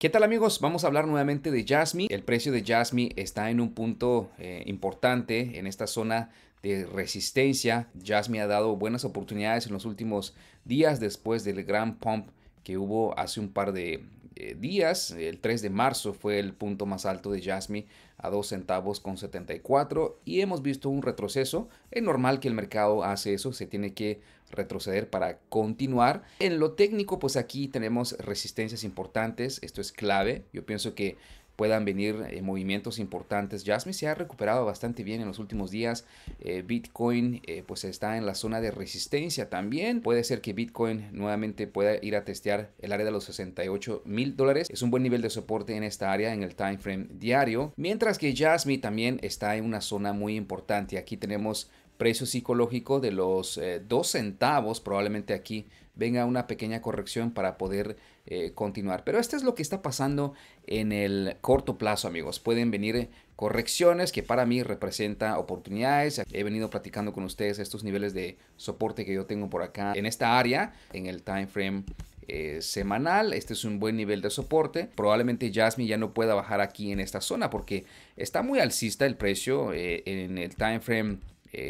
¿Qué tal amigos? Vamos a hablar nuevamente de Jasmine. El precio de Jasmine está en un punto eh, importante en esta zona de resistencia. Jasmine ha dado buenas oportunidades en los últimos días después del gran pump que hubo hace un par de, eh, días. El 3 de marzo fue el punto más alto de Jasmine a 2 centavos con 74 y hemos visto un retroceso. Es normal que el mercado hace eso, se tiene que retroceder para continuar. En lo técnico, pues aquí tenemos resistencias importantes, esto es clave. Yo pienso que puedan venir eh, movimientos importantes. Jasmine se ha recuperado bastante bien en los últimos días. Eh, Bitcoin eh, pues está en la zona de resistencia también. Puede ser que Bitcoin nuevamente pueda ir a testear el área de los 68 mil dólares. Es un buen nivel de soporte en esta área en el time frame diario. Mientras que Jasmine también está en una zona muy importante. Aquí tenemos precio psicológico de los 2 centavos. Probablemente aquí venga una pequeña corrección para poder eh, continuar. Pero esto es lo que está pasando en el corto plazo, amigos. Pueden venir correcciones que para mí representa oportunidades. He venido platicando con ustedes estos niveles de soporte que yo tengo por acá en esta área, en el time frame eh, semanal. Este es un buen nivel de soporte. Probablemente Jasmine ya no pueda bajar aquí en esta zona porque está muy alcista el precio eh, en el time frame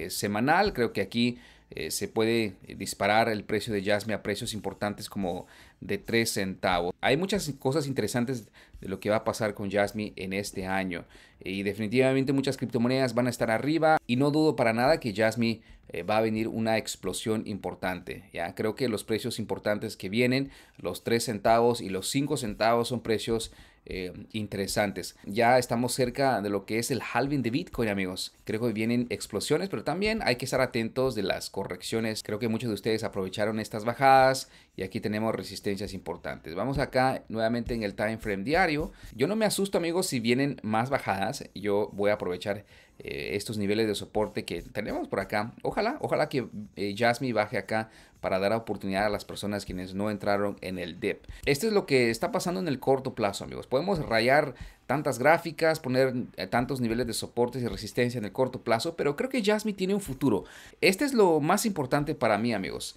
semanal. Creo que aquí eh, se puede eh, disparar el precio de Jasmine a precios importantes como de 3 centavos. Hay muchas cosas interesantes de lo que va a pasar con Jasmine en este año eh, y definitivamente muchas criptomonedas van a estar arriba y no dudo para nada que Jasmine va a venir una explosión importante. Ya creo que los precios importantes que vienen, los 3 centavos y los 5 centavos son precios eh, interesantes. Ya estamos cerca de lo que es el halving de Bitcoin, amigos. Creo que vienen explosiones, pero también hay que estar atentos de las correcciones. Creo que muchos de ustedes aprovecharon estas bajadas y aquí tenemos resistencias importantes. Vamos acá nuevamente en el time frame diario. Yo no me asusto, amigos, si vienen más bajadas. Yo voy a aprovechar eh, estos niveles de soporte que tenemos por acá. Ojalá, ojalá que Jasmine eh, baje acá para dar oportunidad a las personas quienes no entraron en el dip. E Esto es lo que está pasando en el corto plazo, amigos. Podemos rayar tantas gráficas, poner eh, tantos niveles de soportes y resistencia en el corto plazo, pero creo que Jasmine tiene un futuro. Este es lo más importante para mí, amigos.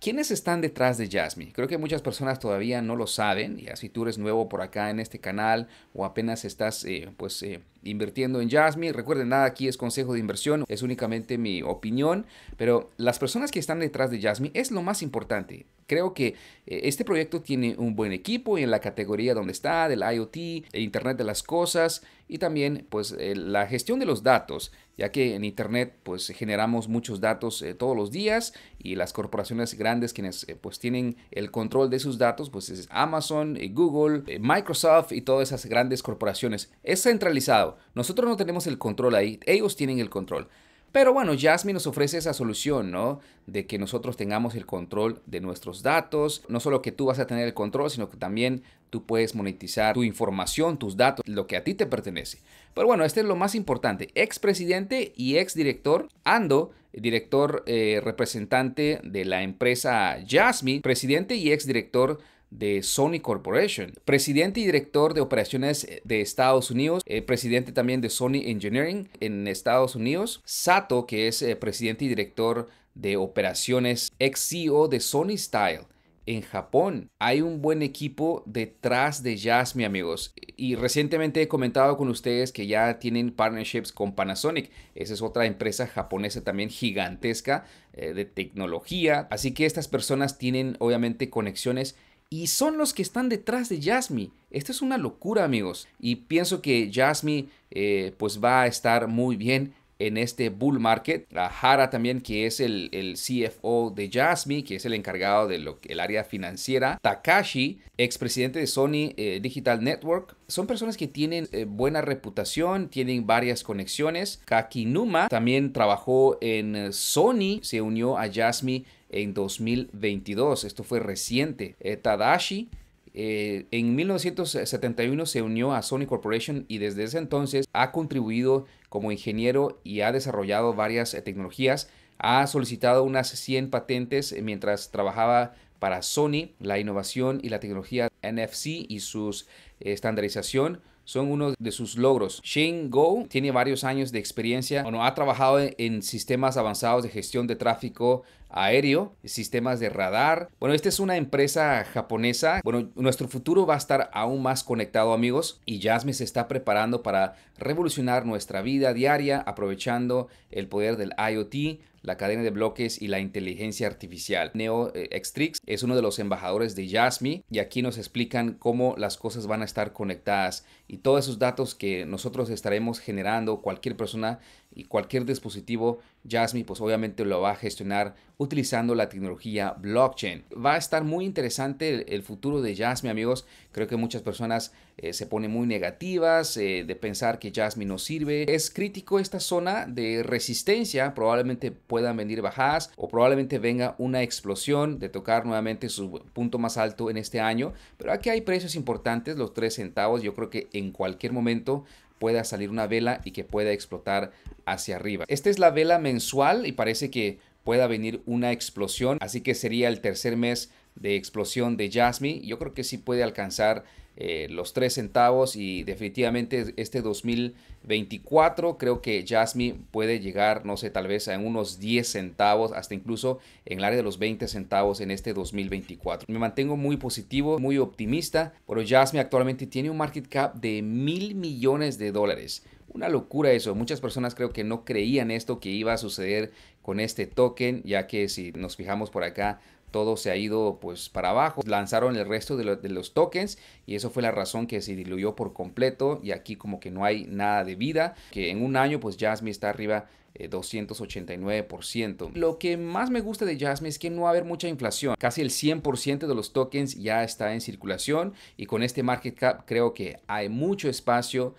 ¿Quiénes están detrás de Jasmine? Creo que muchas personas todavía no lo saben. Y si tú eres nuevo por acá en este canal o apenas estás pues, eh, invirtiendo en Jasmine. Recuerden, nada aquí es consejo de inversión, es únicamente mi opinión, pero las personas que están detrás de Jasmine es lo más importante. Creo que eh, este proyecto tiene un buen equipo y en la categoría donde está, del IoT, el Internet de las Cosas y también pues eh, la gestión de los datos, ya que en Internet pues generamos muchos datos eh, todos los días y las corporaciones grandes quienes pues tienen el control de sus datos pues es Amazon, Google, Microsoft y todas esas grandes corporaciones. Es centralizado, nosotros no tenemos el control ahí, ellos tienen el control. Pero bueno, Jasmine nos ofrece esa solución, ¿no? De que nosotros tengamos el control de nuestros datos. No solo que tú vas a tener el control, sino que también tú puedes monetizar tu información, tus datos, lo que a ti te pertenece. Pero bueno, este es lo más importante. Ex-presidente y ex-director Ando, director eh, representante de la empresa Jasmine, presidente y ex-director exdirector de Sony Corporation, presidente y director de operaciones de Estados Unidos, eh, presidente también de Sony Engineering en Estados Unidos, Sato, que es eh, presidente y director de operaciones, ex CEO de Sony Style. En Japón hay un buen equipo detrás de Jazz, mi amigos. Y recientemente he comentado con ustedes que ya tienen partnerships con Panasonic. Esa es otra empresa japonesa también gigantesca eh, de tecnología. Así que estas personas tienen obviamente conexiones y son los que están detrás de Jasmine. Esto es una locura, amigos. Y pienso que Jasmine eh, pues va a estar muy bien en este bull market. La también, que es el, CFO de Jasmine, que es el encargado del el área financiera. Takashi, expresidente de Sony eh, Digital Network. Son personas que tienen eh, buena reputación, tienen varias conexiones. Kakinuma también trabajó en Sony, se unió a Jasmine en 2022. Esto fue reciente. Eh, Tadashi eh, en 1971 se unió a Sony Corporation y desde ese entonces ha contribuido como ingeniero y ha desarrollado varias eh, tecnologías. Ha solicitado unas 100 patentes mientras trabajaba para Sony. La innovación y la tecnología NFC y su estandarización son uno de sus logros. Shane Go tiene varios años de experiencia. Bueno, ha trabajado en sistemas avanzados de gestión de tráfico, aéreo, sistemas de radar. Bueno, esta es una empresa japonesa. Bueno, nuestro futuro va a estar aún más conectado, amigos, y Jasmine se está preparando para revolucionar nuestra vida diaria aprovechando el poder del IoT, la cadena de bloques y la inteligencia artificial. Neo Extrix eh, es uno de los embajadores de Jasmine y aquí nos explican cómo las cosas van a estar conectadas y todos esos datos que nosotros estaremos generando, cualquier persona y cualquier dispositivo Jasmine pues obviamente lo va a gestionar utilizando la tecnología blockchain. Va a estar muy interesante el, futuro de Jasmine amigos. Creo que muchas personas eh, se ponen muy negativas eh, de pensar que Jasmine no sirve. Es crítico esta zona de resistencia. Probablemente puedan venir bajadas o probablemente venga una explosión de tocar nuevamente su punto más alto en este año. Pero aquí hay precios importantes, los 3 centavos. Yo creo que en cualquier momento pueda salir una vela y que pueda explotar hacia arriba. Esta es la vela mensual y parece que pueda venir una explosión, así que sería el tercer mes de explosión de Jasmine. Yo creo que sí puede alcanzar eh, los tres centavos y definitivamente este 2024 creo que Jasmine puede llegar, no sé, tal vez a unos 10 centavos, hasta incluso en el área de los 20 centavos en este 2024. Me mantengo muy positivo, muy optimista, pero Jasmine actualmente tiene un market cap de mil millones de dólares. Una locura eso. Muchas personas creo que no creían esto que iba a suceder con este token, ya que si nos fijamos por acá, todo se ha ido pues para abajo. Lanzaron el resto de, los tokens y eso fue la razón que se diluyó por completo y aquí como que no hay nada de vida, que en un año pues Jasmine está arriba 289%. Eh, lo que más me gusta de Jasmine es que no va a haber mucha inflación. Casi el 100% de los tokens ya está en circulación y con este market cap creo que hay mucho espacio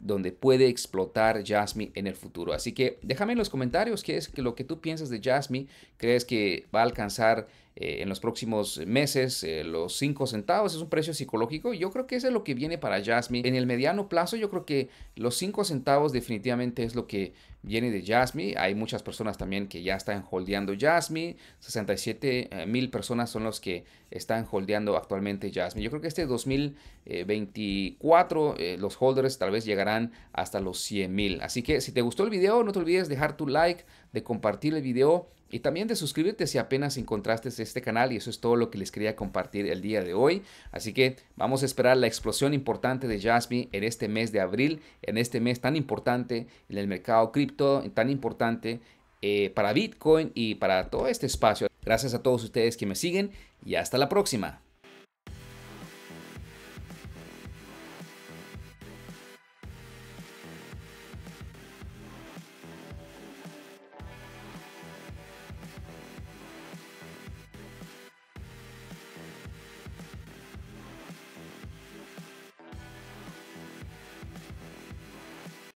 donde puede explotar Jasmine en el futuro. Así que déjame en los comentarios qué es lo que tú piensas de Jasmine. ¿Crees que va a alcanzar eh, en los próximos meses eh, los 5 centavos. Es un precio psicológico. Yo creo que eso es lo que viene para Jasmine. En el mediano plazo yo creo que los 5 centavos definitivamente es lo que viene de Jasmine. Hay muchas personas también que ya están holdeando Jasmine. 67 eh, mil personas son los que están holdeando actualmente Jasmine. Yo creo que este 2024 los holders tal vez llegarán hasta los 100 mil. Así que si te gustó el video no te olvides dejar tu like, de compartir el video y también de suscribirte si apenas encontraste este canal y eso es todo lo que les quería compartir el día de hoy. Así que vamos a esperar la explosión importante de Jasmine en este mes de abril, en este mes tan importante en el mercado cripto, tan importante eh, para Bitcoin y para todo este espacio. Gracias a todos ustedes que me siguen y hasta la próxima.